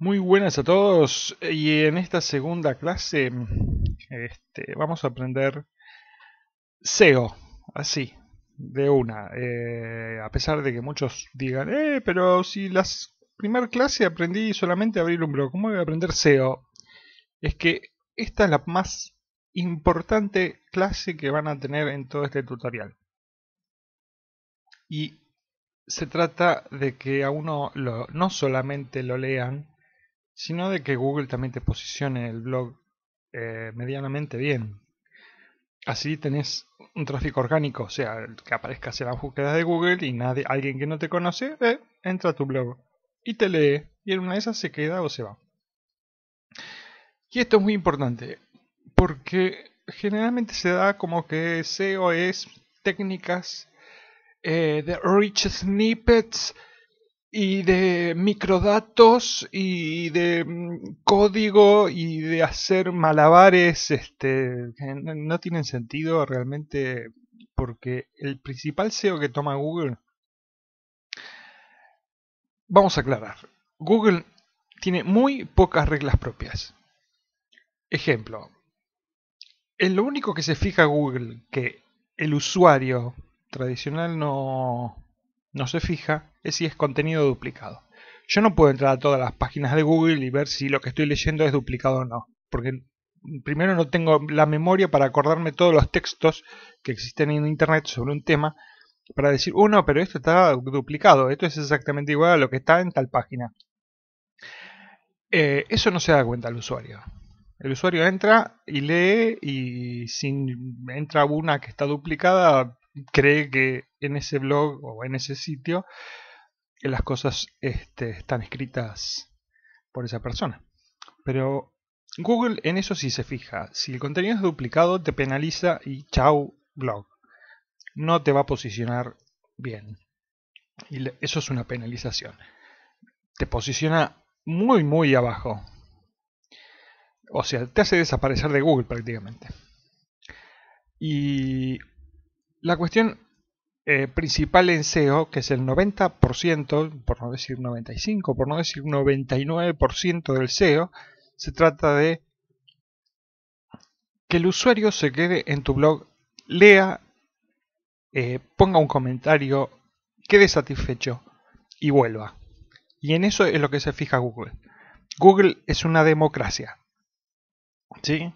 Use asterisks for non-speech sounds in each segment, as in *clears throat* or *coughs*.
Muy buenas a todos y en esta segunda clase este, vamos a aprender SEO, así, de una. Eh, a pesar de que muchos digan, eh, pero si la primera clase aprendí solamente a abrir un blog, ¿cómo voy a aprender SEO? Es que esta es la más importante clase que van a tener en todo este tutorial. Y se trata de que a uno no solamente lo lean, sino de que Google también te posicione el blog eh, medianamente bien. Así tenés un tráfico orgánico, o sea, que aparezcas en las búsquedas de Google y nadie, alguien que no te conoce eh, entra a tu blog y te lee y en una de esas se queda o se va. Y esto es muy importante porque generalmente se da como que SEO es técnicas eh, de rich snippets y de microdatos y de mm, código y de hacer malabares este, no tienen sentido realmente porque el principal SEO que toma Google, vamos a aclarar, Google tiene muy pocas reglas propias. Ejemplo, en lo único que se fija Google que el usuario tradicional no, no se fija es si es contenido duplicado. Yo no puedo entrar a todas las páginas de Google y ver si lo que estoy leyendo es duplicado o no, porque primero no tengo la memoria para acordarme todos los textos que existen en Internet sobre un tema para decir, uno, uh, pero esto está duplicado, esto es exactamente igual a lo que está en tal página. Eh, eso no se da cuenta el usuario. El usuario entra y lee y si entra una que está duplicada, cree que en ese blog o en ese sitio que las cosas este, están escritas por esa persona. Pero Google en eso sí se fija. Si el contenido es duplicado, te penaliza y chau blog. No te va a posicionar bien. Y eso es una penalización. Te posiciona muy, muy abajo. O sea, te hace desaparecer de Google prácticamente. Y la cuestión eh, principal en SEO, que es el 90%, por no decir 95%, por no decir 99% del SEO, se trata de que el usuario se quede en tu blog, lea, eh, ponga un comentario, quede satisfecho y vuelva. Y en eso es lo que se fija Google. Google es una democracia. ¿Sí?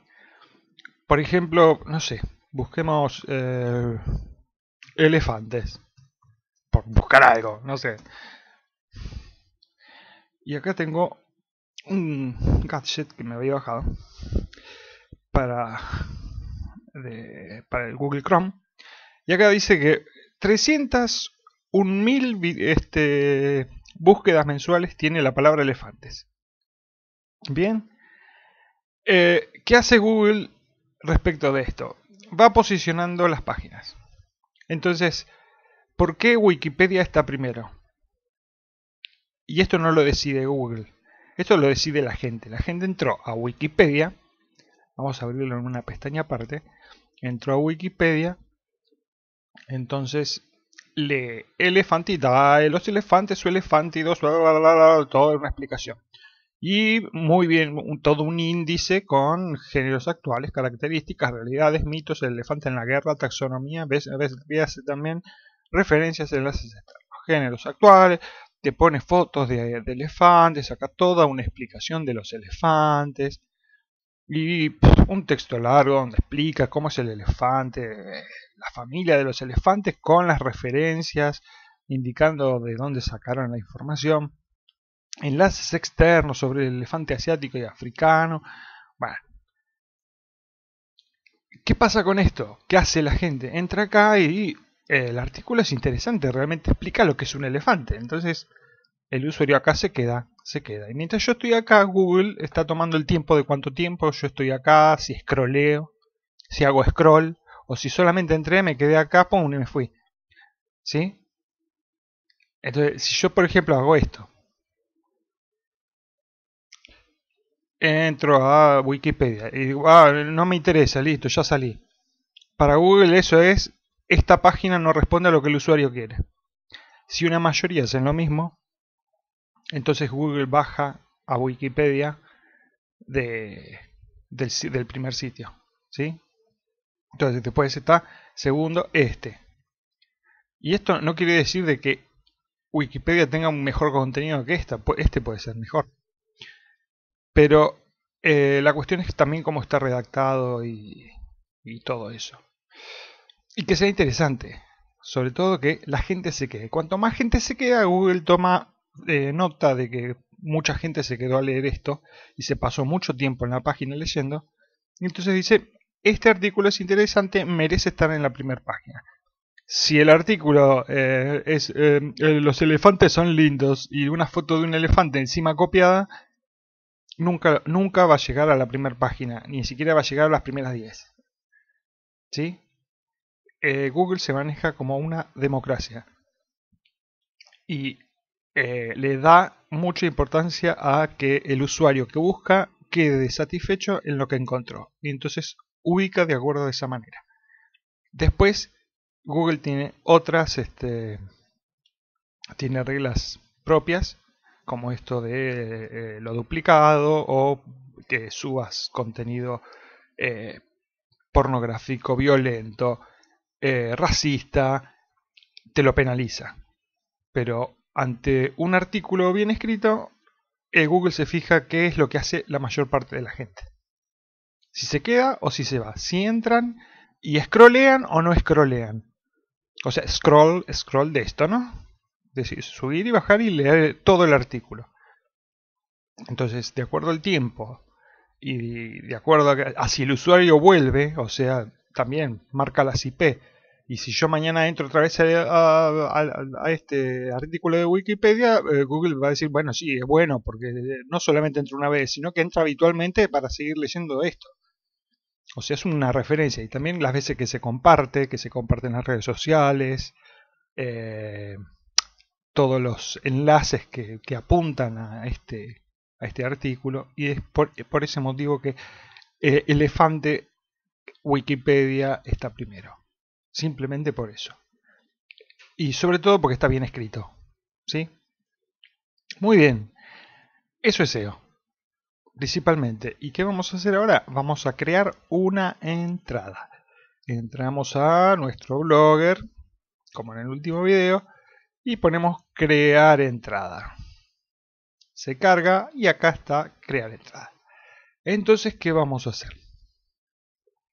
Por ejemplo, no sé, busquemos... Eh, elefantes. Por buscar algo, no sé. Y acá tengo un gadget que me había bajado para, para el Google Chrome. Y acá dice que 301.000 este, búsquedas mensuales tiene la palabra elefantes. Bien. Eh, ¿Qué hace Google respecto de esto? Va posicionando las páginas. Entonces, ¿por qué Wikipedia está primero? Y esto no lo decide Google, esto lo decide la gente. La gente entró a Wikipedia, vamos a abrirlo en una pestaña aparte, entró a Wikipedia, entonces le elefantita, los elefantes, su bla, todo toda una explicación. Y muy bien, todo un índice con géneros actuales, características, realidades, mitos, el elefante en la guerra, taxonomía, ves, ves, también referencias, enlaces los géneros actuales, te pone fotos de, elefantes, saca toda una explicación de los elefantes y un texto largo donde explica cómo es el elefante, la familia de los elefantes con las referencias indicando de dónde sacaron la información enlaces externos sobre el elefante asiático y africano. Bueno. ¿Qué pasa con esto? ¿Qué hace la gente? Entra acá y eh, el artículo es interesante, realmente explica lo que es un elefante. Entonces el usuario acá se queda, se queda. Y mientras yo estoy acá, Google está tomando el tiempo de cuánto tiempo yo estoy acá, si scrolleo, si hago scroll, o si solamente entré, me quedé acá, pum, y me fui. ¿Sí? Entonces, si yo por ejemplo hago esto, entro a Wikipedia y digo, ah, no me interesa, listo, ya salí. Para Google eso es, esta página no responde a lo que el usuario quiere. Si una mayoría hacen lo mismo, entonces Google baja a Wikipedia de, del, primer sitio. ¿sí? Entonces después está segundo este. Y esto no quiere decir de que Wikipedia tenga un mejor contenido que esta. Este puede ser mejor. Pero eh, la cuestión es también cómo está redactado y, todo eso. Y que sea interesante. Sobre todo que la gente se quede. Cuanto más gente se queda, Google toma eh, nota de que mucha gente se quedó a leer esto y se pasó mucho tiempo en la página leyendo. Y entonces dice, este artículo es interesante, merece estar en la primera página. Si el artículo eh, es los elefantes son lindos y una foto de un elefante encima copiada, nunca, nunca va a llegar a la primera página, ni siquiera va a llegar a las primeras 10. ¿Sí? Eh, Google se maneja como una democracia y eh, le da mucha importancia a que el usuario que busca quede satisfecho en lo que encontró y entonces ubica de acuerdo de esa manera. Después, Google tiene otras, este, tiene reglas propias como esto de eh, lo duplicado o que subas contenido eh, pornográfico, violento, eh, racista, te lo penaliza. Pero ante un artículo bien escrito, Google se fija qué es lo que hace la mayor parte de la gente. Si se queda o si se va. Si entran y scrollean o no scrollean. O sea, scroll, scroll de esto, ¿no? subir y bajar y leer todo el artículo. Entonces, de acuerdo al tiempo y de acuerdo a, a si el usuario vuelve, o sea, también marca las IP. Y si yo mañana entro otra vez a, este artículo de Wikipedia, eh, Google va a decir, bueno, sí, es bueno, porque eh, no solamente entra una vez, sino que entra habitualmente para seguir leyendo esto. O sea, es una referencia. Y también las veces que se comparte, que se comparten las redes sociales. Eh, todos los enlaces que, apuntan este, a este, artículo y es por, ese motivo que eh, Elefante Wikipedia está primero. Simplemente por eso. Y sobre todo porque está bien escrito. ¿Sí? Muy bien. Eso es SEO. Principalmente. ¿Y qué vamos a hacer ahora? Vamos a crear una entrada. Entramos a nuestro blogger, como en el último video, y ponemos crear entrada. Se carga y acá está crear entrada. Entonces, ¿qué vamos a hacer?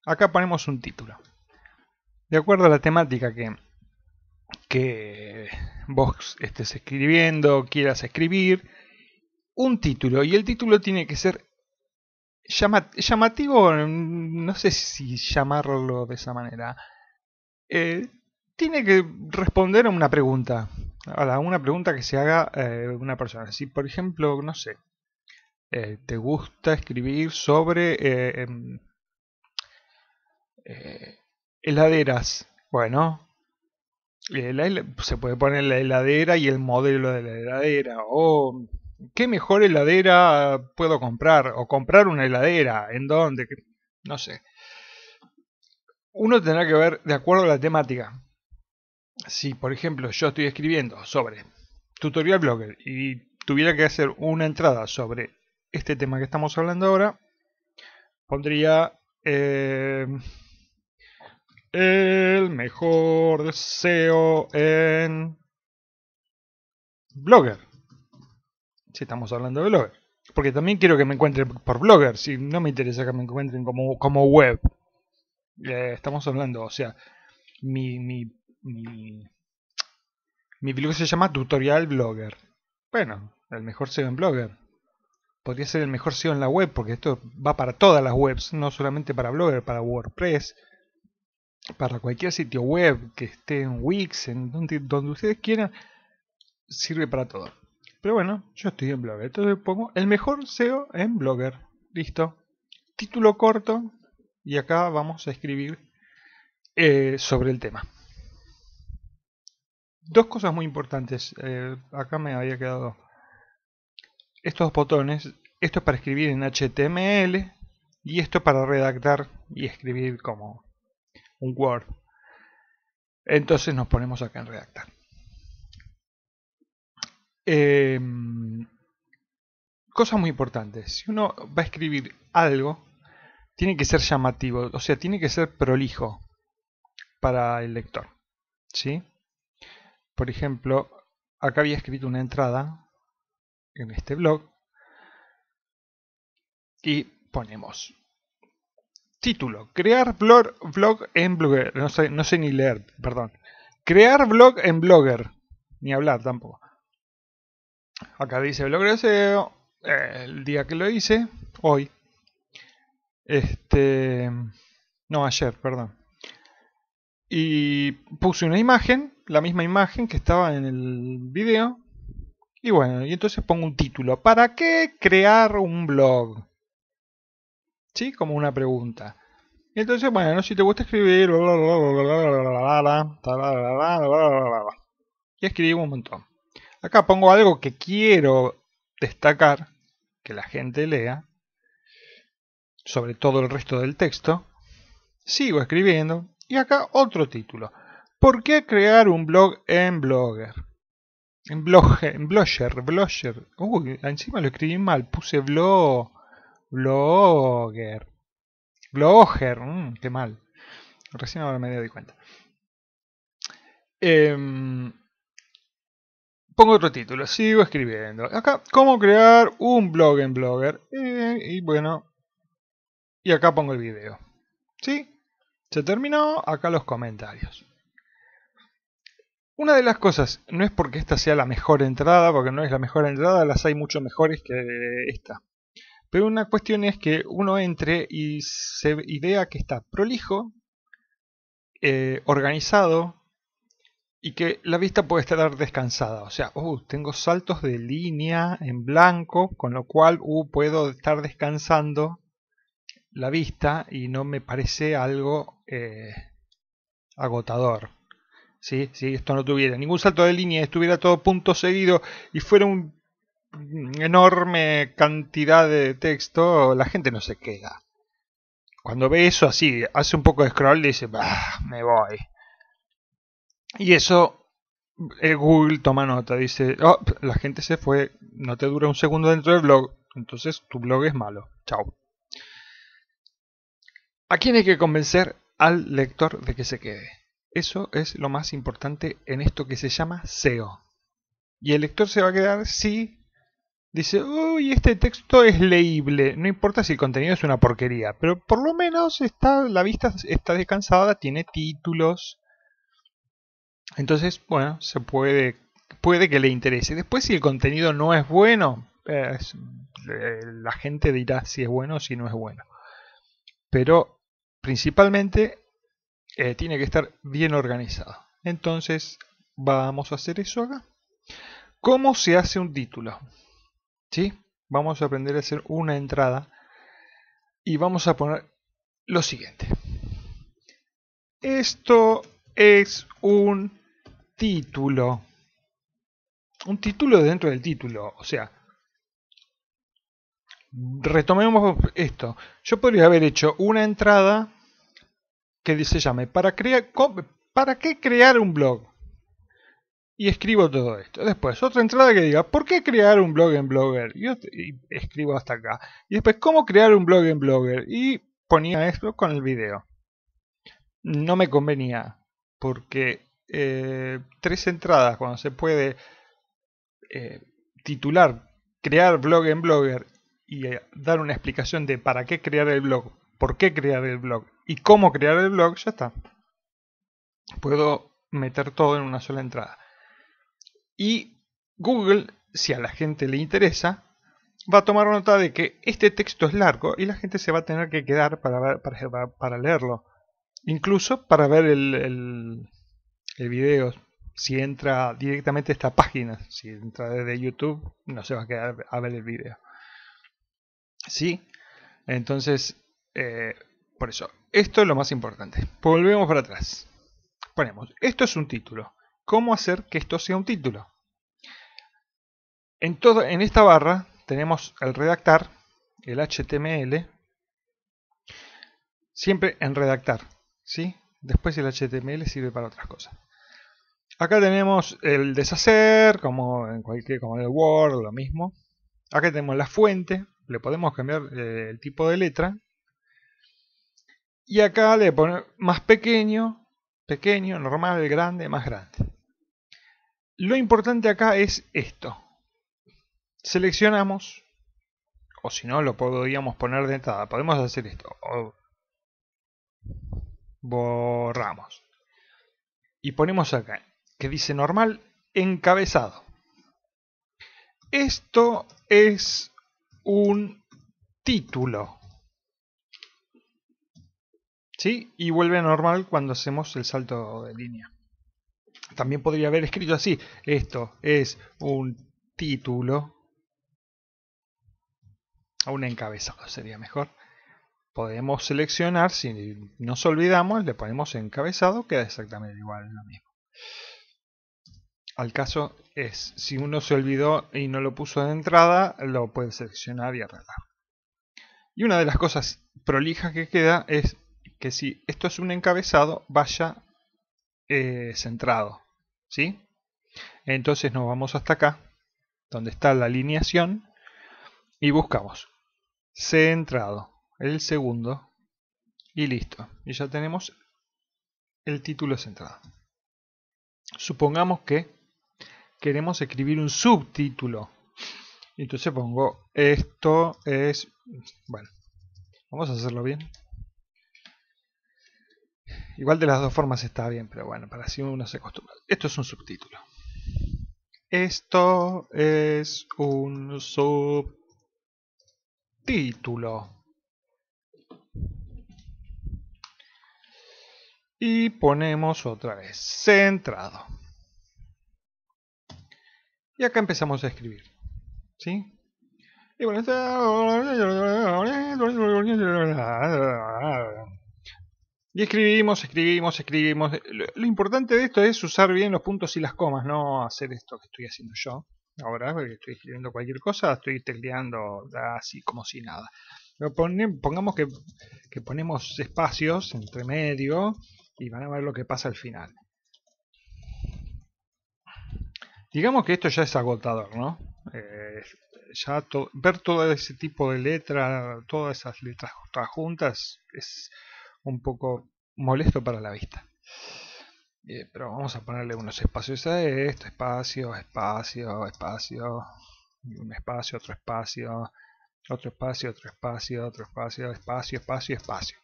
Acá ponemos un título. De acuerdo a la temática que, que vos estés escribiendo, quieras escribir, un título. Y el título tiene que ser llamativo, no sé si llamarlo de esa manera. Eh, tiene que responder a una pregunta. A una pregunta que se haga eh, una persona. Si, por ejemplo, no sé, eh, te gusta escribir sobre eh, em, heladeras. Bueno, se puede poner la heladera y el modelo de la heladera. O qué mejor heladera puedo comprar. O comprar una heladera. ¿En dónde? No sé. Uno tendrá que ver de acuerdo a la temática si, por ejemplo, yo estoy escribiendo sobre tutorial blogger y tuviera que hacer una entrada sobre este tema que estamos hablando ahora, pondría eh, el mejor SEO en blogger. Si estamos hablando de blogger. Porque también quiero que me encuentren por blogger, si no me interesa que me encuentren como, como web. Eh, estamos hablando, o sea, mi, mi mi, mi blog se llama Tutorial Blogger. Bueno, el mejor SEO en Blogger. Podría ser el mejor SEO en la web, porque esto va para todas las webs, no solamente para Blogger, para WordPress, para cualquier sitio web que esté en Wix, en donde, ustedes quieran, sirve para todo. Pero bueno, yo estoy en Blogger, entonces pongo el mejor SEO en Blogger. Listo. Título corto y acá vamos a escribir eh, sobre el tema. Dos cosas muy importantes. Eh, acá me había quedado. Estos botones. Esto es para escribir en HTML. Y esto para redactar y escribir como un Word. Entonces nos ponemos acá en redactar. Em, cosas muy importantes. Si uno va a escribir algo, tiene que ser llamativo. O sea, tiene que ser prolijo para el lector. ¿Sí? Por ejemplo, acá había escrito una entrada en este blog y ponemos título, crear blog, blog en Blogger, no sé, no sé ni leer, perdón, crear blog en Blogger, ni hablar tampoco. Acá dice Blogger SEO, el día que lo hice, hoy, este, no, ayer, perdón, y puse una imagen la misma imagen que estaba en el video. Y bueno, y entonces pongo un título. ¿Para qué crear un blog? ¿Sí? Como una pregunta. Y entonces, bueno, si te gusta escribir... Y escribo un montón. Acá pongo algo que quiero destacar, que la gente lea, sobre todo el resto del texto. Sigo escribiendo. Y acá otro título. ¿Por qué crear un blog en Blogger? En, blog, en Blogger, Blogger. Uy, encima lo escribí mal, puse blog, Blogger. Blogger, mm, qué mal. Recién ahora me di cuenta. Em, pongo otro título, sigo escribiendo. Acá, ¿cómo crear un blog en Blogger? y bueno, y acá pongo el video. ¿Sí? Se terminó, acá los comentarios. Una de las cosas, no es porque esta sea la mejor entrada, porque no es la mejor entrada, las hay mucho mejores que esta. Pero una cuestión es que uno entre y, se, vea que está prolijo, eh, organizado y que la vista puede estar descansada. O sea, uh, tengo saltos de línea en blanco, con lo cual uh, puedo estar descansando la vista y no me parece algo eh, agotador. ¿sí? Si esto no tuviera ningún salto de línea, estuviera todo punto seguido y fuera una enorme cantidad de texto, la gente no se queda. Cuando ve eso así, hace un poco de scroll y dice, bah, me voy. Y eso eh, Google toma nota, dice, oh, la gente se fue, no te dura un segundo dentro del blog, entonces tu blog es malo, chao. ¿A quién hay que convencer al lector de que se quede? Eso es lo más importante en esto que se llama SEO. Y el lector se va a quedar si dice, uy, este texto es leíble. No importa si el contenido es una porquería, pero por lo menos está, la vista está descansada, tiene títulos. Entonces, bueno, se puede, puede que le interese. Después, si el contenido no es bueno, eh, la gente dirá si es bueno o si no es bueno. Pero principalmente eh, tiene que estar bien organizado. Entonces vamos a hacer eso acá. ¿Cómo se hace un título? ¿Sí? Vamos a aprender a hacer una entrada y vamos a poner lo siguiente. Esto es un título. Un título dentro del título. O sea, retomemos esto. Yo podría haber hecho una entrada que se llame ¿Para, crear, ¿Para qué crear un blog? Y escribo todo esto. Después, otra entrada que diga ¿Por qué crear un blog en Blogger? Y, escribo hasta acá. Y después, ¿cómo crear un blog en Blogger? Y ponía esto con el video. No me convenía porque eh, tres entradas cuando se puede eh, titular crear blog en blogger y eh, dar una explicación de para qué crear el blog por qué crear el blog y cómo crear el blog, ya está. Puedo meter todo en una sola entrada. Y Google, si a la gente le interesa, va a tomar nota de que este texto es largo y la gente se va a tener que quedar para, para, para, leerlo. Incluso para ver el, el video. Si entra directamente a esta página, si entra desde YouTube, no se va a quedar a ver el video. ¿Sí? Entonces, eh, por eso, esto es lo más importante. Volvemos para atrás. Ponemos, esto es un título. ¿Cómo hacer que esto sea un título? En, esta barra tenemos el redactar, el HTML, siempre en redactar. ¿sí? Después el HTML sirve para otras cosas. Acá tenemos el deshacer, como en cualquier, como el Word, lo mismo. Acá tenemos la fuente, le podemos cambiar eh, el tipo de letra y acá le pone más pequeño, pequeño, normal, grande, más grande. Lo importante acá es esto. Seleccionamos, o si no lo podríamos poner de entrada. Podemos hacer esto. borramos. Y ponemos acá, que dice normal encabezado. Esto es un título y vuelve a normal cuando hacemos el salto de línea. También podría haber escrito así, esto es un título, a un encabezado sería mejor. Podemos seleccionar, si nos olvidamos, le ponemos encabezado, queda exactamente igual, lo mismo. Al caso es, si uno se olvidó y no lo puso de entrada, lo puede seleccionar y arreglar. Y una de las cosas prolijas que queda es si esto es un encabezado vaya eh, centrado. ¿sí? Entonces nos vamos hasta acá, donde está la alineación, y buscamos centrado, el segundo, y listo. Y ya tenemos el título centrado. Supongamos que queremos escribir un subtítulo. Entonces pongo esto es... Bueno, vamos a hacerlo bien. Igual de las dos formas está bien, pero bueno, para así uno se acostumbra. Esto es un subtítulo. Esto es un subtítulo. Y ponemos otra vez, centrado. Y acá empezamos a escribir. ¿Sí? Y bueno, y escribimos, escribimos, escribimos. Lo, importante de esto es usar bien los puntos y las comas, no hacer esto que estoy haciendo yo. Ahora, porque estoy escribiendo cualquier cosa, estoy tecleando así como si nada. Pero pongamos que, ponemos espacios entre medio y van a ver lo que pasa al final. Digamos que esto ya es agotador, ¿no? Eh, ya ver todo ese tipo de letra, todas esas letras juntas es un poco molesto para la vista. Eh, pero vamos a ponerle unos espacios a esto, espacio, espacio, espacio, un espacio, otro espacio, otro espacio, otro espacio, otro espacio, espacio, espacio, espacio.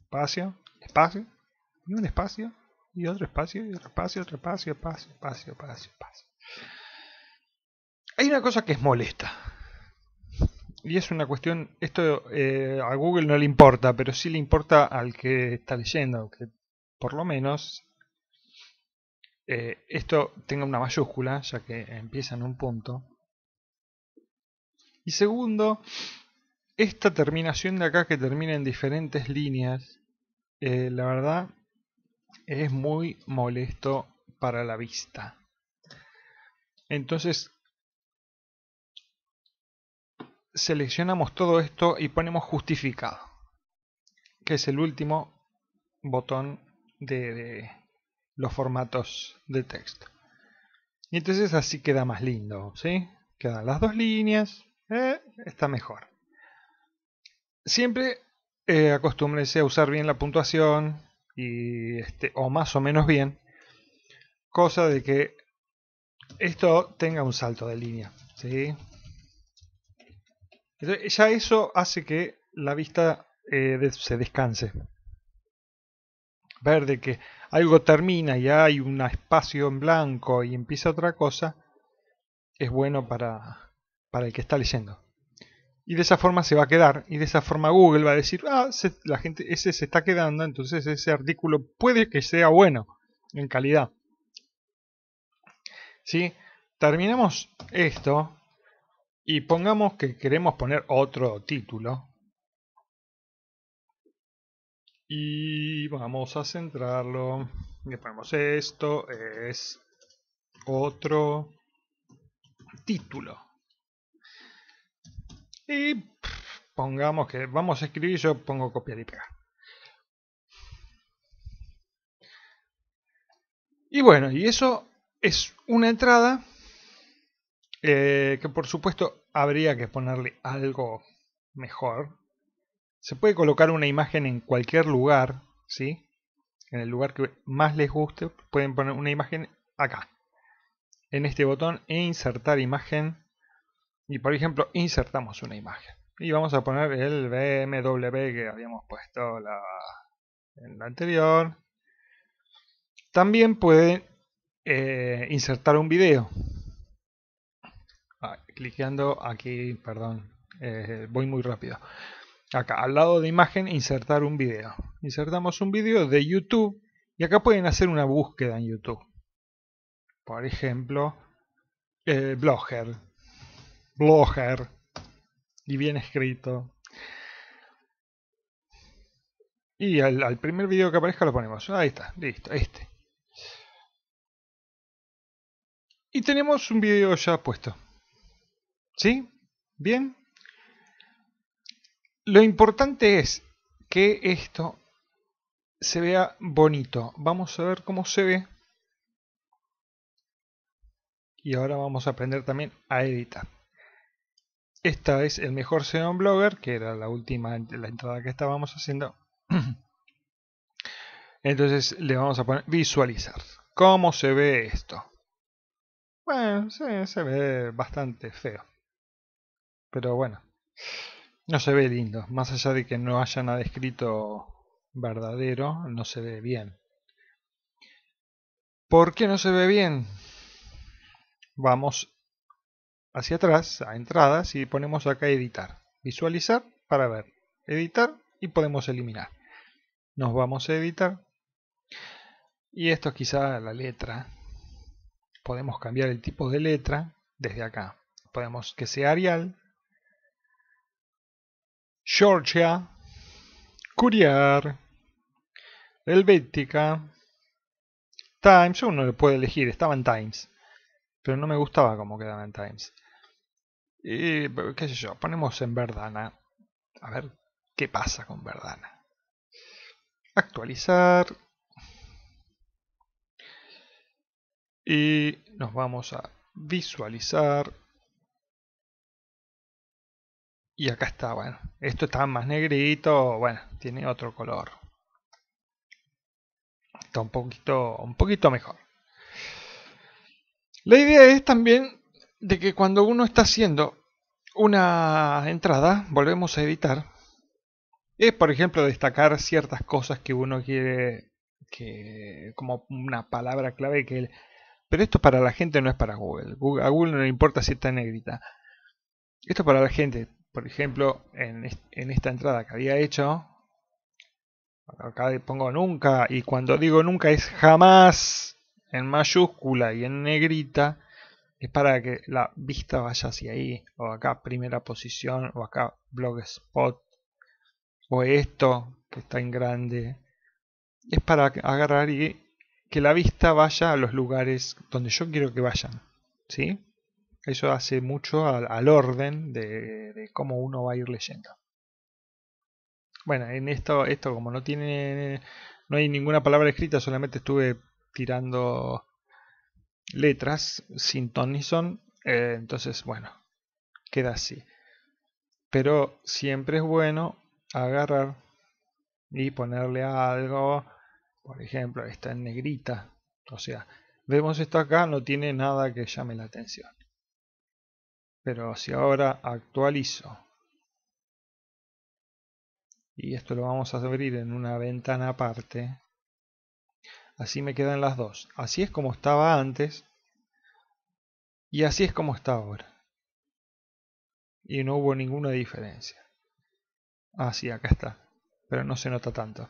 Espacio, espacio, y un espacio, y otro espacio, y otro espacio, otro espacio, espacio, espacio, espacio, espacio. Hay una cosa que es molesta y es una cuestión, esto eh, a Google no le importa, pero sí le importa al que está leyendo, que por lo menos eh, esto tenga una mayúscula, ya que empieza en un punto. Y segundo, esta terminación de acá que termina en diferentes líneas, eh, la verdad es muy molesto para la vista. Entonces, seleccionamos todo esto y ponemos justificado, que es el último botón de, los formatos de texto. Y entonces así queda más lindo, ¿sí? Quedan las dos líneas, eh, está mejor. Siempre eh, a usar bien la puntuación, y este, o más o menos bien, cosa de que esto tenga un salto de línea, ¿sí? ya eso hace que la vista eh, se descanse. Ver de que algo termina y hay un espacio en blanco y empieza otra cosa, es bueno para, para el que está leyendo. Y de esa forma se va a quedar. Y de esa forma Google va a decir, ah, la gente, ese se está quedando, entonces ese artículo puede que sea bueno en calidad. ¿Sí? Terminamos esto. Y pongamos que queremos poner otro título. Y vamos a centrarlo. Le ponemos esto, es otro título. Y pongamos que vamos a escribir, yo pongo copiar y pegar. Y bueno, y eso es una entrada eh, que por supuesto habría que ponerle algo mejor. Se puede colocar una imagen en cualquier lugar, ¿sí? En el lugar que más les guste, pueden poner una imagen acá. En este botón e insertar imagen. Y por ejemplo, insertamos una imagen. Y vamos a poner el BMW que habíamos puesto en la anterior. También pueden eh, insertar un video clicando aquí, perdón, eh, voy muy rápido. Acá, al lado de imagen, insertar un video. Insertamos un video de YouTube y acá pueden hacer una búsqueda en YouTube. Por ejemplo, eh, Blogger. Blogger. Y bien escrito. Y al, al, primer video que aparezca lo ponemos. Ahí está, listo, este. Y tenemos un video ya puesto. ¿Sí? ¿Bien? Lo importante es que esto se vea bonito. Vamos a ver cómo se ve. Y ahora vamos a aprender también a editar. Esta es el mejor en Blogger, que era la última, la entrada que estábamos haciendo. *clears throat* Entonces le vamos a poner visualizar. ¿Cómo se ve esto? Bueno, se ve bastante feo. Pero bueno, no se ve lindo. Más allá de que no haya nada escrito verdadero, no se ve bien. ¿Por qué no se ve bien? Vamos hacia atrás, a entradas, y ponemos acá editar. Visualizar para ver. Editar y podemos eliminar. Nos vamos a editar. Y esto es quizá la letra. Podemos cambiar el tipo de letra desde acá. Podemos que sea Arial, Georgia, Courier, Helvética, Times, uno le puede elegir, estaba en Times, pero no me gustaba cómo en Times. Y qué sé yo, ponemos en Verdana, a ver qué pasa con Verdana. Actualizar. Y nos vamos a visualizar y acá está, bueno, esto está más negrito, bueno, tiene otro color. Está un poquito, un poquito mejor. La idea es también de que cuando uno está haciendo una entrada, volvemos a editar, es por ejemplo destacar ciertas cosas que uno quiere, que como una palabra clave que... Pero esto para la gente no es para Google. Google a Google no le importa si está negrita. Esto para la gente por ejemplo, en, esta entrada que había hecho, acá le pongo nunca, y cuando digo nunca es jamás en mayúscula y en negrita, es para que la vista vaya hacia ahí, o acá primera posición, o acá blog spot, o esto que está en grande. Es para agarrar y que la vista vaya a los lugares donde yo quiero que vayan. ¿Sí? Eso hace mucho al, orden de, cómo uno va a ir leyendo. Bueno, en esto, esto como no tiene, no hay ninguna palabra escrita, solamente estuve tirando letras sin ton son, eh, entonces bueno, queda así. Pero siempre es bueno agarrar y ponerle algo, por ejemplo, está en negrita, o sea, vemos esto acá, no tiene nada que llame la atención pero si ahora actualizo y esto lo vamos a abrir en una ventana aparte así me quedan las dos así es como estaba antes y así es como está ahora y no hubo ninguna diferencia así ah, acá está pero no se nota tanto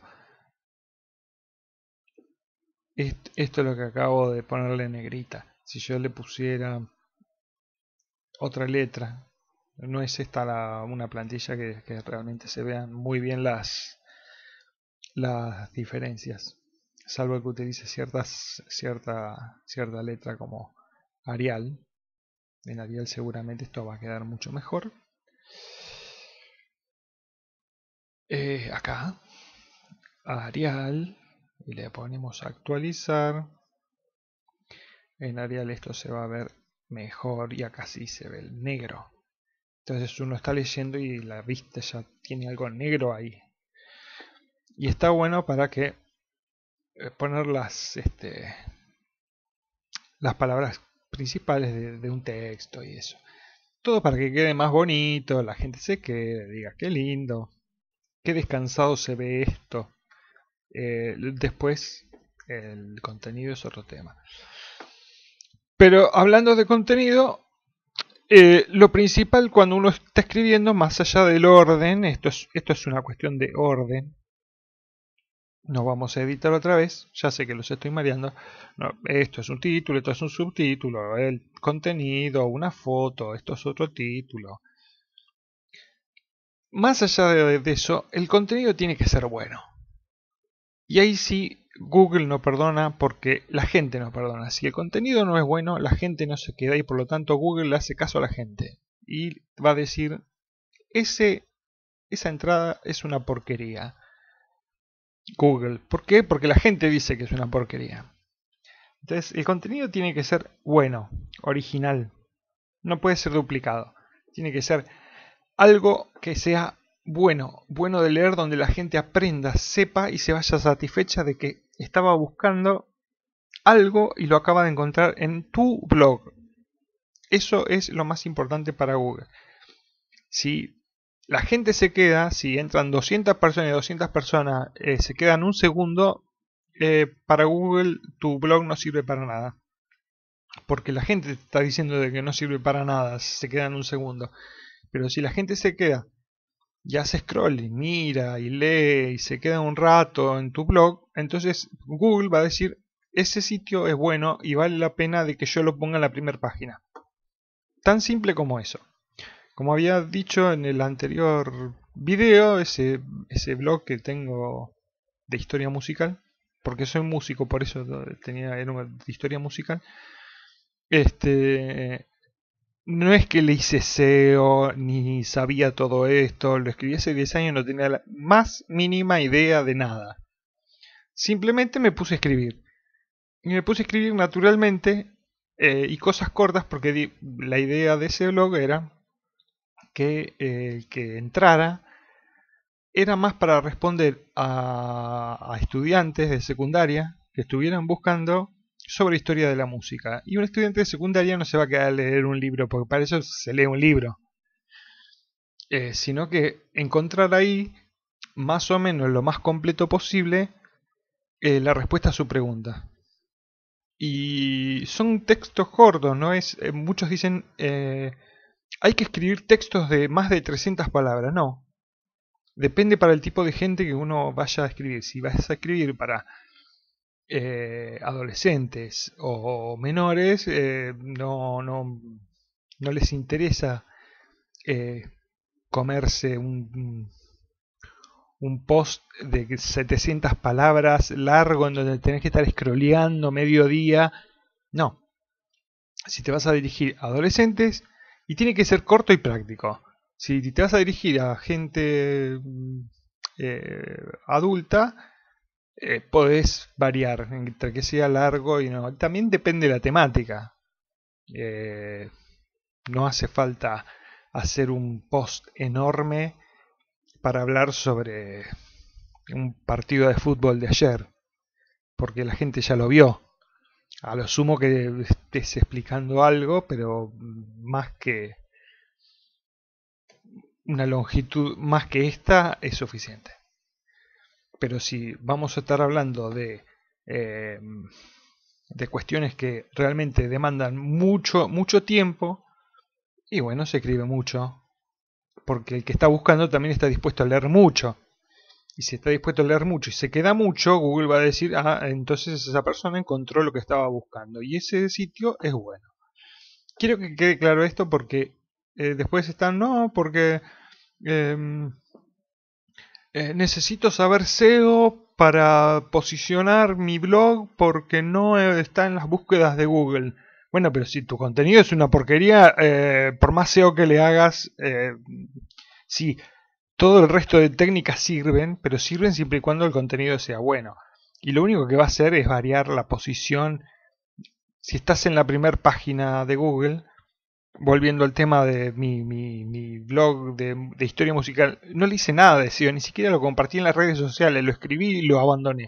esto, esto es lo que acabo de ponerle negrita si yo le pusiera otra letra. No es esta una plantilla que, realmente se vean muy bien las, las diferencias. Salvo que utilice ciertas, cierta, cierta letra como Arial. En Arial seguramente esto va a quedar mucho mejor. Eh, acá. Arial. Y le ponemos actualizar. En Arial esto se va a ver mejor y casi se ve el negro. Entonces uno está leyendo y la vista ya tiene algo negro ahí. Y está bueno para que eh, poner las, este, las palabras principales de, un texto y eso. Todo para que quede más bonito, la gente se quede, diga qué lindo, qué descansado se ve esto. Eh, después el contenido es otro tema. Pero hablando de contenido, eh, lo principal cuando uno está escribiendo, más allá del orden, esto es, esto es una cuestión de orden. No vamos a editar otra vez, ya sé que los estoy mareando. No, esto es un título, esto es un subtítulo, el contenido, una foto, esto es otro título. Más allá de eso, el contenido tiene que ser bueno. Y ahí sí Google no perdona porque la gente no perdona. Si el contenido no es bueno, la gente no se queda y por lo tanto Google le hace caso a la gente. Y va a decir, ese, esa entrada es una porquería. Google. ¿Por qué? Porque la gente dice que es una porquería. Entonces, el contenido tiene que ser bueno, original. No puede ser duplicado. Tiene que ser algo que sea bueno, bueno de leer donde la gente aprenda, sepa y se vaya satisfecha de que estaba buscando algo y lo acaba de encontrar en tu blog. Eso es lo más importante para Google. Si la gente se queda, si entran 200 personas y 200 personas eh, se quedan un segundo, eh, para Google tu blog no sirve para nada. Porque la gente está diciendo de que no sirve para nada si se quedan un segundo. Pero si la gente se queda y hace scroll y mira y lee y se queda un rato en tu blog, entonces Google va a decir, ese sitio es bueno y vale la pena de que yo lo ponga en la primera página. Tan simple como eso. Como había dicho en el anterior video, ese, ese blog que tengo de historia musical, porque soy músico, por eso tenía nombre de historia musical. Este no es que le hice SEO ni sabía todo esto, lo escribí hace 10 años, y no tenía la más mínima idea de nada. Simplemente me puse a escribir. Y me puse a escribir naturalmente eh, y cosas cortas porque la idea de ese blog era que el eh, que entrara era más para responder a, estudiantes de secundaria que estuvieran buscando sobre historia de la música. Y un estudiante de secundaria no se va a quedar a leer un libro, porque para eso se lee un libro. Eh, sino que encontrar ahí más o menos lo más completo posible eh, la respuesta a su pregunta. Y son textos gordos, ¿no? es eh, Muchos dicen, eh, hay que escribir textos de más de 300 palabras, no. Depende para el tipo de gente que uno vaya a escribir. Si vas a escribir para adolescentes o, menores, no, no, no les interesa comerse un, un post de 700 palabras largo en donde tenés que estar medio mediodía. No. Si te vas a dirigir a adolescentes, y tiene que ser corto y práctico. Si te vas a dirigir a gente mm, eh, adulta, eh, podés variar entre que sea largo y no. También depende de la temática. Eh, no hace falta hacer un post enorme para hablar sobre un partido de fútbol de ayer, porque la gente ya lo vio. A lo sumo que estés explicando algo, pero más que una longitud, más que esta, es suficiente. Pero si vamos a estar hablando de, eh, de cuestiones que realmente demandan mucho, mucho tiempo, y bueno, se escribe mucho, porque el que está buscando también está dispuesto a leer mucho. Y si está dispuesto a leer mucho y se queda mucho, Google va a decir, ah, entonces esa persona encontró lo que estaba buscando. Y ese sitio es bueno. Quiero que quede claro esto porque eh, después están, no, porque em, eh, necesito saber SEO para posicionar mi blog porque no eh, está en las búsquedas de Google. Bueno, pero si tu contenido es una porquería, eh, por más SEO que le hagas, eh, sí, todo el resto de técnicas sirven, pero sirven siempre y cuando el contenido sea bueno. Y lo único que va a hacer es variar la posición. Si estás en la primera página de Google, volviendo al tema de mi, blog de, historia musical, no le hice nada de SEO, ni siquiera lo compartí en las redes sociales, lo escribí y lo abandoné.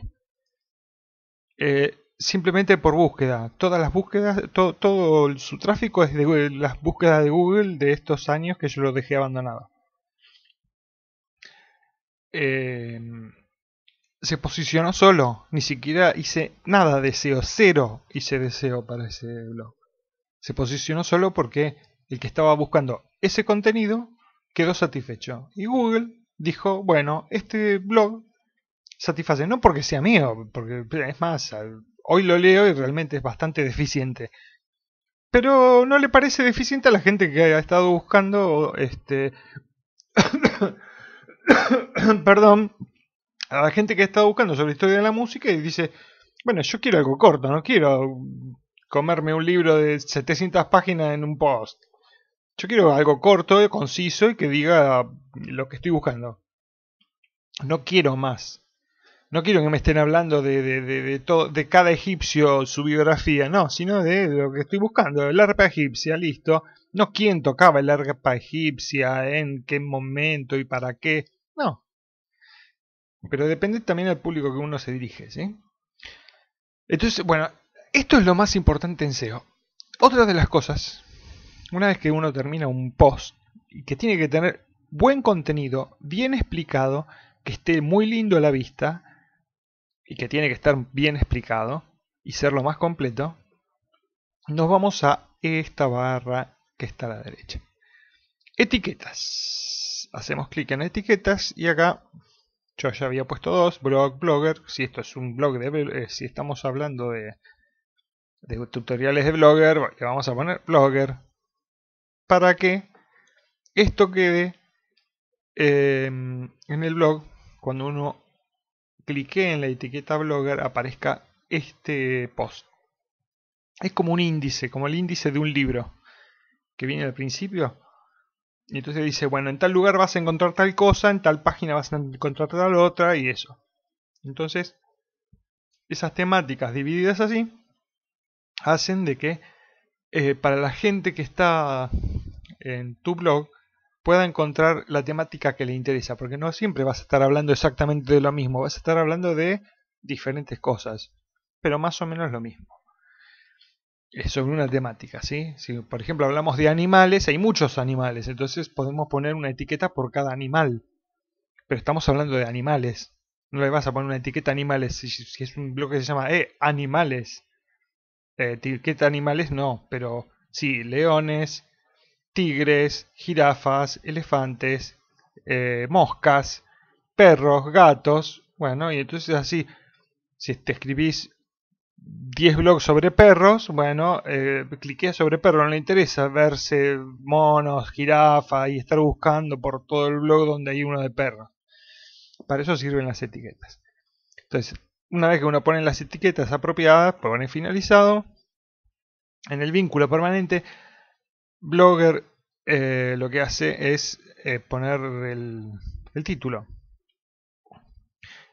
Eh, simplemente por búsqueda. Todas las búsquedas, todo su tráfico es de las búsquedas de Google de estos años que yo lo dejé abandonado. Eh, se posicionó solo, ni siquiera hice nada de SEO, cero hice deseo para ese blog. Se posicionó solo porque el que estaba buscando ese contenido quedó satisfecho. Y Google dijo, bueno, este blog satisface, no porque sea mío, porque es más, hoy lo leo y realmente es bastante deficiente. Pero no le parece deficiente a la gente que ha estado buscando este *coughs* perdón, a la gente que ha estado buscando sobre la historia de la música y dice, bueno, yo quiero algo corto, no quiero comerme un libro de 700 páginas en un post. Yo quiero algo corto, conciso y que diga lo que estoy buscando. No quiero más. No quiero que me estén hablando de, todo, de cada egipcio su biografía, no, sino de lo que estoy buscando, el arpa egipcia, listo. No quién tocaba el arpa egipcia, en qué momento y para qué, no. Pero depende también del público que uno se dirige, ¿sí? Entonces, bueno, esto es lo más importante en SEO. Otra de las cosas, una vez que uno termina un post, y que tiene que tener buen contenido, bien explicado, que esté muy lindo a la vista, y que tiene que estar bien explicado y ser lo más completo, nos vamos a esta barra que está a la derecha. Etiquetas. Hacemos clic en etiquetas y acá yo ya había puesto dos, blog, blogger, si esto es un blog de eh, si estamos hablando de, tutoriales de blogger, le vamos a poner blogger para que esto quede eh, en el blog cuando uno cliqué en la etiqueta blogger aparezca este post. Es como un índice, como el índice de un libro que viene al principio. Y entonces dice, bueno, en tal lugar vas a encontrar tal cosa, en tal página vas a encontrar tal otra y eso. Entonces, esas temáticas divididas así hacen de que eh, para la gente que está en tu blog pueda encontrar la temática que le interesa, porque no siempre vas a estar hablando exactamente de lo mismo, vas a estar hablando de diferentes cosas, pero más o menos lo mismo. Es sobre una temática, ¿sí? Si por ejemplo hablamos de animales, hay muchos animales, entonces podemos poner una etiqueta por cada animal, pero estamos hablando de animales. No le vas a poner una etiqueta animales si, es un bloque que se llama eh, animales. Eh, etiqueta animales no, pero sí, leones, tigres, jirafas, elefantes, eh, moscas, perros, gatos. Bueno, y entonces así, si te escribís 10 blogs sobre perros, bueno, eh, sobre perros, no le interesa verse monos, jirafa y estar buscando por todo el blog donde hay uno de perros. Para eso sirven las etiquetas. Entonces, una vez que uno pone las etiquetas apropiadas, pone finalizado, en el vínculo permanente Blogger eh, lo que hace es eh, poner el, título.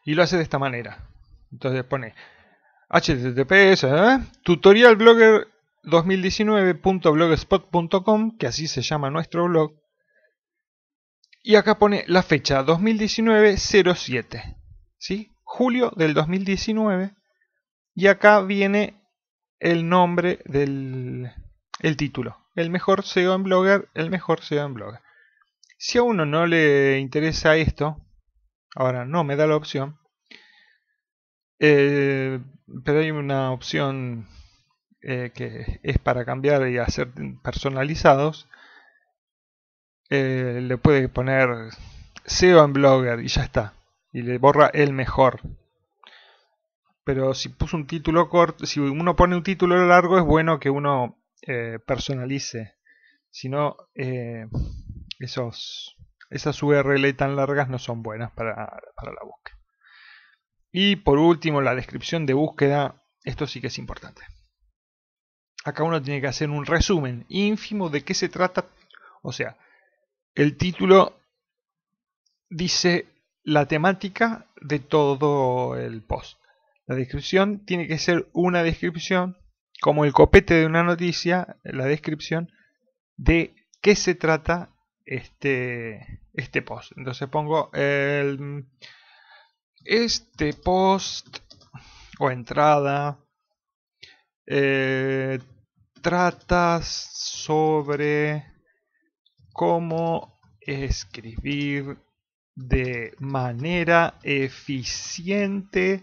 Y lo hace de esta manera. Entonces pone https ¿eh? tutorialblogger tutorialblogger2019.blogspot.com, que así se llama nuestro blog. Y acá pone la fecha 2019-07, ¿sí? julio del 2019. Y acá viene el nombre del el título el mejor SEO en Blogger, el mejor SEO en Blogger. Si a uno no le interesa esto, ahora no me da la opción, eh, pero hay una opción eh, que es para cambiar y hacer personalizados. Eh, le puede poner SEO en Blogger y ya está. Y le borra el mejor. Pero si puso un título corto, si uno pone un título largo, es bueno que uno eh, personalice, sino eh, esos, esas URL tan largas no son buenas para, para la búsqueda. Y por último, la descripción de búsqueda, esto sí que es importante. Acá uno tiene que hacer un resumen ínfimo de qué se trata, o sea, el título dice la temática de todo el post. La descripción tiene que ser una descripción como el copete de una noticia, la descripción de qué se trata este, este post. Entonces pongo el, este post o entrada eh, trata sobre cómo escribir de manera eficiente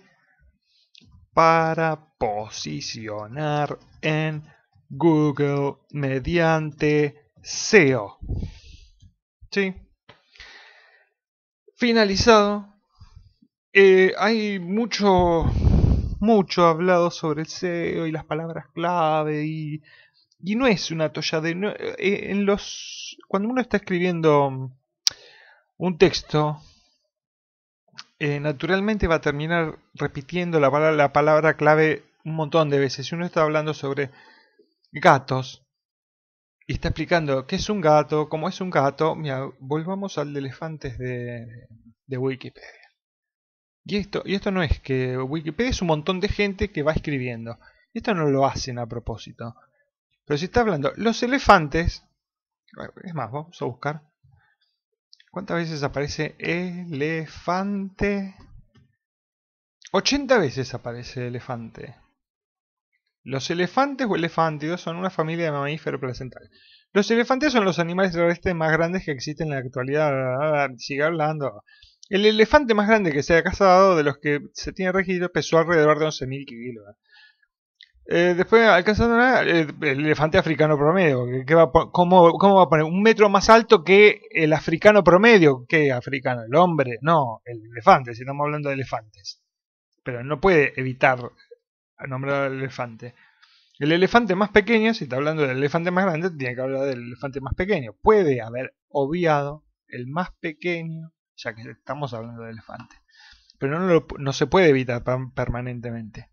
para posicionar en Google mediante SEO. ¿Sí? Finalizado, eh, hay mucho, mucho hablado sobre el SEO y las palabras clave y, y no es una toalla de... Eh, en los, cuando uno está escribiendo un texto, eh, naturalmente va a terminar repitiendo la, la palabra clave un montón de veces. Si uno está hablando sobre gatos y está explicando qué es un gato, cómo es un gato, mira, volvamos al de elefantes de, de Wikipedia. Y esto, y esto no es que Wikipedia es un montón de gente que va escribiendo. Esto no lo hacen a propósito. Pero si está hablando los elefantes, es más, vamos a buscar ¿Cuántas veces aparece elefante? 80 veces aparece elefante. Los elefantes o elefantidos son una familia de mamíferos placentales. Los elefantes son los animales terrestres más grandes que existen en la actualidad. Sigue hablando. El elefante más grande que se ha cazado de los que se tiene registro pesó alrededor de 11.000 kilos. Eh, después alcanzando eh, el elefante africano promedio, que, va, ¿cómo, va a poner? Un metro más alto que el africano promedio. ¿Qué africano? El hombre, no, el elefante, si estamos hablando de elefantes. Pero no puede evitar nombrar al elefante. El elefante más pequeño, si está hablando del elefante más grande, tiene que hablar del elefante más pequeño. Puede haber obviado el más pequeño, ya que estamos hablando de elefante. Pero no, no se puede evitar permanentemente.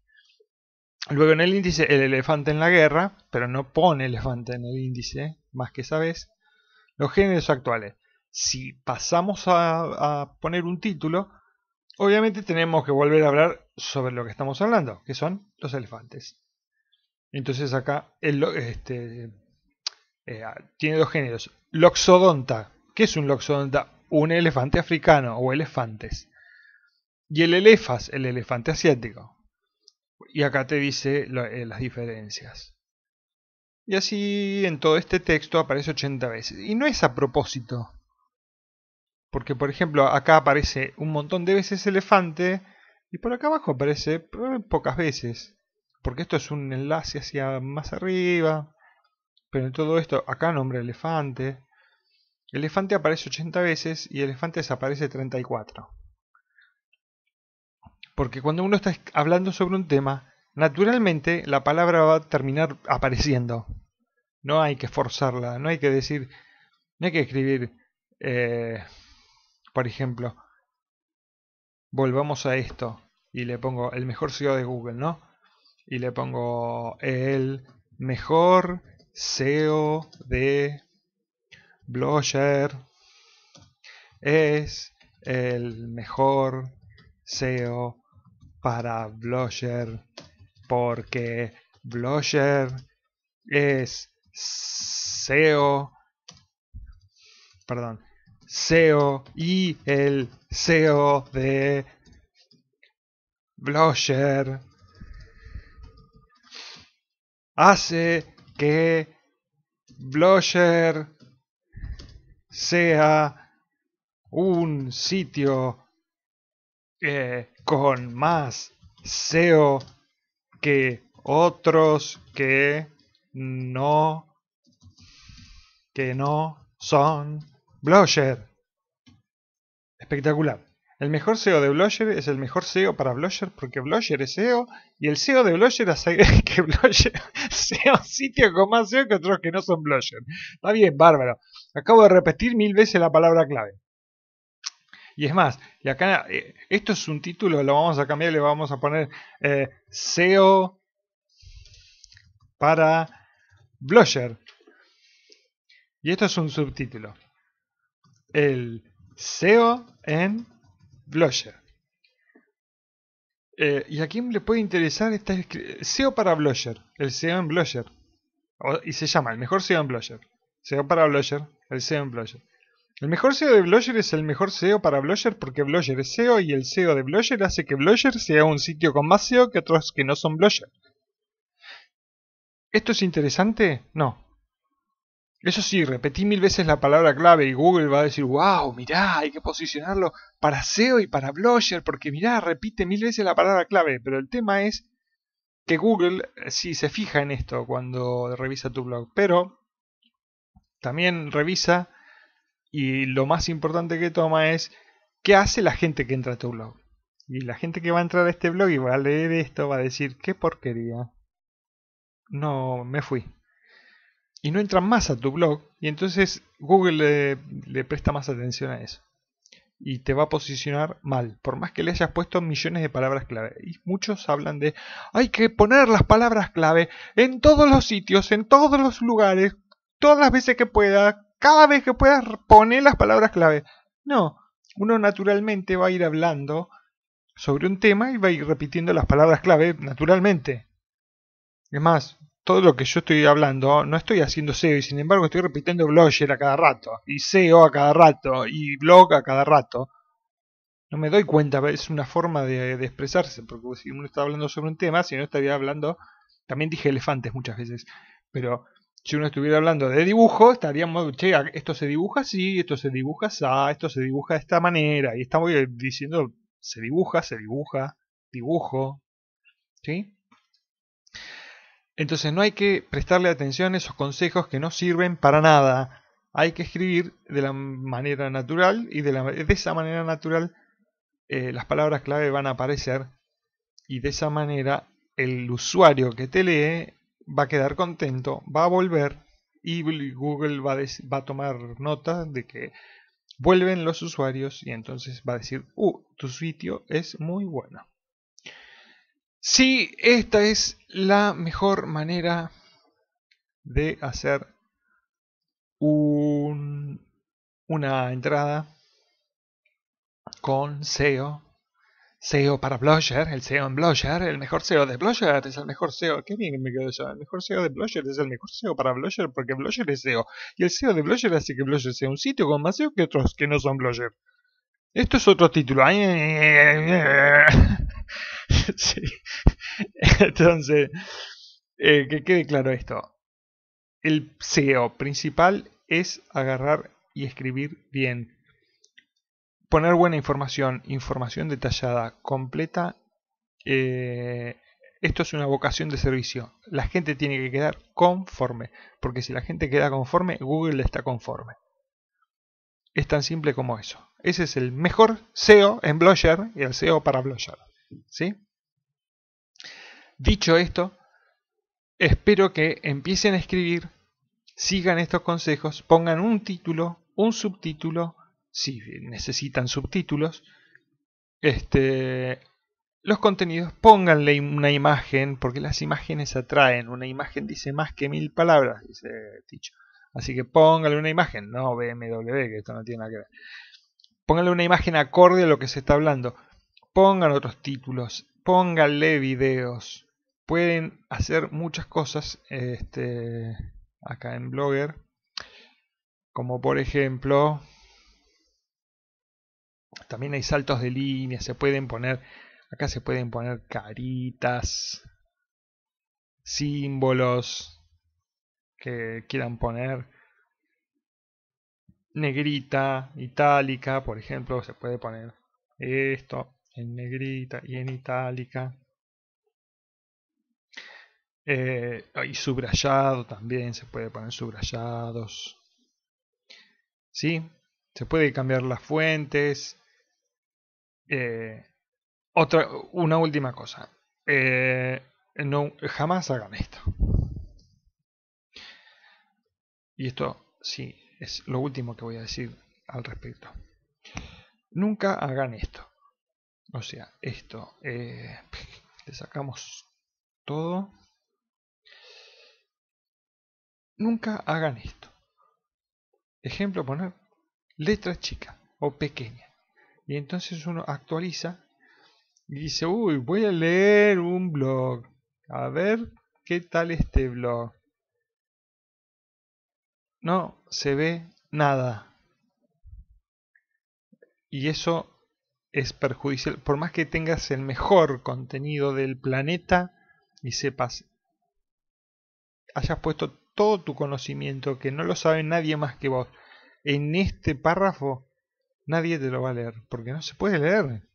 Luego en el índice, el elefante en la guerra, pero no pone elefante en el índice, más que esa vez. Los géneros actuales. Si pasamos a, poner un título, obviamente tenemos que volver a hablar sobre lo que estamos hablando, que son los elefantes. Entonces acá este, eh, ah, tiene dos géneros. Loxodonta. ¿Qué es un loxodonta? Un elefante africano o elefantes. Y el elefas, el elefante asiático. Y acá te dice eh, las diferencias. Y así en todo este texto aparece 80 veces. Y no es a propósito. Porque, por ejemplo, acá aparece un montón de veces elefante y por acá abajo aparece eh, pocas veces. Porque esto es un enlace hacia más arriba. Pero en todo esto, acá nombra elefante. Elefante aparece 80 veces y elefante desaparece 34 porque cuando uno está hablando sobre un tema, naturalmente la palabra va a terminar apareciendo. No hay que forzarla, no hay que decir, no hay que escribir, eh, por ejemplo, volvamos a esto y le pongo el mejor CEO de Google, ¿no? Y le pongo el mejor SEO de Blogger es el mejor SEO para blogger porque blogger es SEO, perdón, SEO y el SEO de blogger hace que blogger sea un sitio eh, con más SEO que otros que no que no son Blogger. Espectacular. El mejor SEO de Blogger es el mejor SEO para Blogger porque Blogger es SEO y el SEO de Blogger hace *laughs* que Blogger *laughs* sea un sitio con más SEO que otros que no son Blogger. Está bien, bárbaro. Acabo de repetir mil veces la palabra clave. Y es más, y acá, eh, esto es un título, lo vamos a cambiar, le vamos a poner eh, SEO para Blusher. Y esto es un subtítulo. El SEO en Blusher. Eh, ¿Y a quién le puede interesar esta SEO para Blusher? El SEO en Blusher. y se llama el mejor SEO en Blusher. SEO para Blusher. El SEO en Blusher. El mejor SEO de Blogger es el mejor SEO para Blogger porque Blogger es SEO y el SEO de Blogger hace que Blogger sea un sitio con más SEO que otros que no son Blogger. ¿Esto es interesante? No. Eso sí, repetí mil veces la palabra clave y Google va a decir, wow, mirá, hay que posicionarlo para SEO y para Blogger porque mirá, repite mil veces la palabra clave. Pero el tema es que Google eh, sí se fija en esto cuando revisa tu blog, pero también revisa y lo más importante que toma es qué hace la gente que entra a tu blog. Y la gente que va a entrar a este blog y va a leer esto va a decir, qué porquería. No, me fui. Y no entran más a tu blog. Y entonces Google le, presta más atención a eso. Y te va a posicionar mal, por más que le hayas puesto millones de palabras clave. Y muchos hablan de, hay que poner las palabras clave en todos los sitios, en todos los lugares, todas las veces que pueda, cada vez que puedas poner las palabras clave. No, uno naturalmente va a ir hablando sobre un tema y va a ir repitiendo las palabras clave naturalmente. Es más, todo lo que yo estoy hablando no estoy haciendo SEO y sin embargo estoy repitiendo blogger a cada rato y SEO a cada rato y blog a cada rato. No me doy cuenta, es una forma de, de expresarse, porque si uno está hablando sobre un tema, si no estaría hablando, también dije elefantes muchas veces, pero si uno estuviera hablando de dibujo, estaríamos, che, esto se dibuja así, esto se dibuja así, esto se dibuja de esta manera. Y estamos eh, diciendo, se dibuja, se dibuja, dibujo. Entonces no hay que prestarle atención a esos consejos que no sirven para nada. Hay que escribir de la manera natural y de, esa manera natural eh, las palabras clave van a aparecer y de esa manera el usuario que te lee va a quedar contento, va a volver y Google va a, tomar nota de que vuelven los usuarios y entonces va a decir, uh, tu sitio es muy bueno. Sí, esta es la mejor manera de hacer una entrada con SEO SEO para Blogger, el SEO en Blogger, el mejor SEO de Blogger es el mejor SEO. Qué bien me quedó eso. El mejor SEO de Blogger es el mejor SEO para Blogger porque Blogger es SEO. Y el SEO de Blogger hace que Blogger sea un sitio con más SEO que otros que no son Blogger. Esto es otro título. Entonces, que quede claro esto. El SEO principal es agarrar y escribir bien poner buena información, información detallada, completa. Eh, esto es una vocación de servicio. La gente tiene que quedar conforme, porque si la gente queda conforme, Google está conforme. Es tan simple como eso. Ese es el mejor SEO en Blogger y el SEO para Blogger. ¿sí? Dicho esto, espero que empiecen a escribir, sigan estos consejos, pongan un título, un subtítulo, si necesitan subtítulos, este, los contenidos, pónganle una imagen, porque las imágenes atraen. Una imagen dice más que mil palabras, dice Ticho. Así que pónganle una imagen, no BMW, que esto no tiene nada que ver. Pónganle una imagen acorde a lo que se está hablando. Pongan otros títulos, pónganle videos. Pueden hacer muchas cosas este, acá en Blogger. Como por ejemplo, también hay saltos de línea, se pueden poner, acá se pueden poner caritas, símbolos que quieran poner, negrita, itálica, por ejemplo, se puede poner esto en negrita y en itálica. Eh, y subrayado también, se puede poner subrayados. ¿Sí? Se puede cambiar las fuentes, eh, otra, una última cosa. Eh, no, jamás hagan esto. Y esto sí es lo último que voy a decir al respecto. Nunca hagan esto. O sea, esto. Eh, le sacamos todo. Nunca hagan esto. Ejemplo, poner letra chica o pequeña. Y entonces uno actualiza y dice, uy, voy a leer un blog. A ver qué tal este blog. No se ve nada. Y eso es perjudicial. Por más que tengas el mejor contenido del planeta y sepas, hayas puesto todo tu conocimiento, que no lo sabe nadie más que vos, en este párrafo, nadie te lo va a leer, porque no se puede leer.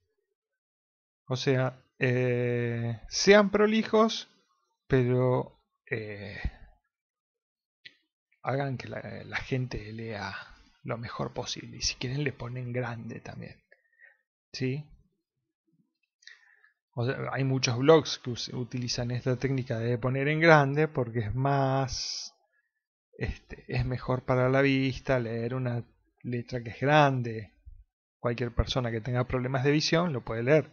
O sea, eh, sean prolijos, pero eh, hagan que la, gente lea lo mejor posible. Y si quieren le ponen grande también. ¿Sí? hay muchos blogs que utilizan esta técnica de poner en grande porque es más... Este, es mejor para la vista leer una letra que es grande. Cualquier persona que tenga problemas de visión lo puede leer.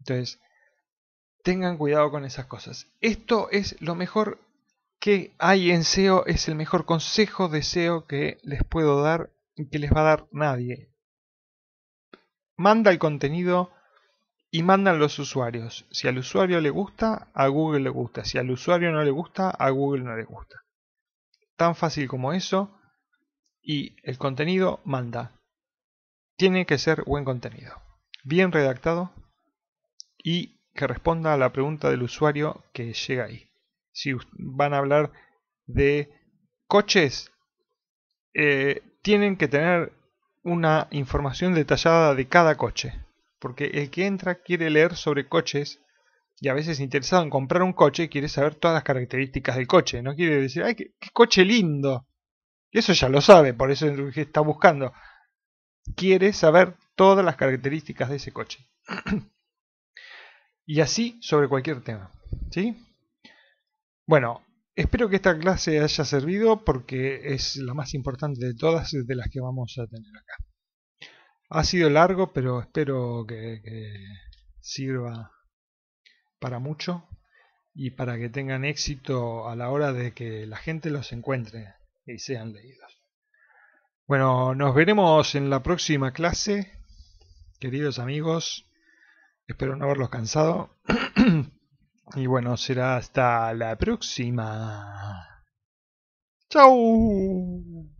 Entonces, tengan cuidado con esas cosas. Esto es lo mejor que hay en SEO, es el mejor consejo de SEO que les puedo dar y que les va a dar nadie. Manda el contenido y mandan los usuarios. Si al usuario le gusta, a Google le gusta. Si al usuario no le gusta, a Google no le gusta. Tan fácil como eso. Y el contenido manda tiene que ser buen contenido, bien redactado y que responda a la pregunta del usuario que llega ahí. Si van a hablar de coches, eh, tienen que tener una información detallada de cada coche, porque el que entra quiere leer sobre coches y a veces interesado en comprar un coche quiere saber todas las características del coche, no quiere decir, ay, qué, qué coche lindo. Eso ya lo sabe, por eso está buscando quiere saber todas las características de ese coche. *clears throat* y así sobre cualquier tema. ¿sí? Bueno, espero que esta clase haya servido porque es la más importante de todas de las que vamos a tener acá. Ha sido largo, pero espero que, que sirva para mucho y para que tengan éxito a la hora de que la gente los encuentre y sean leídos. Bueno, nos veremos en la próxima clase, queridos amigos. Espero no haberlos cansado. *clears throat* y bueno, será hasta la próxima. ¡Chao!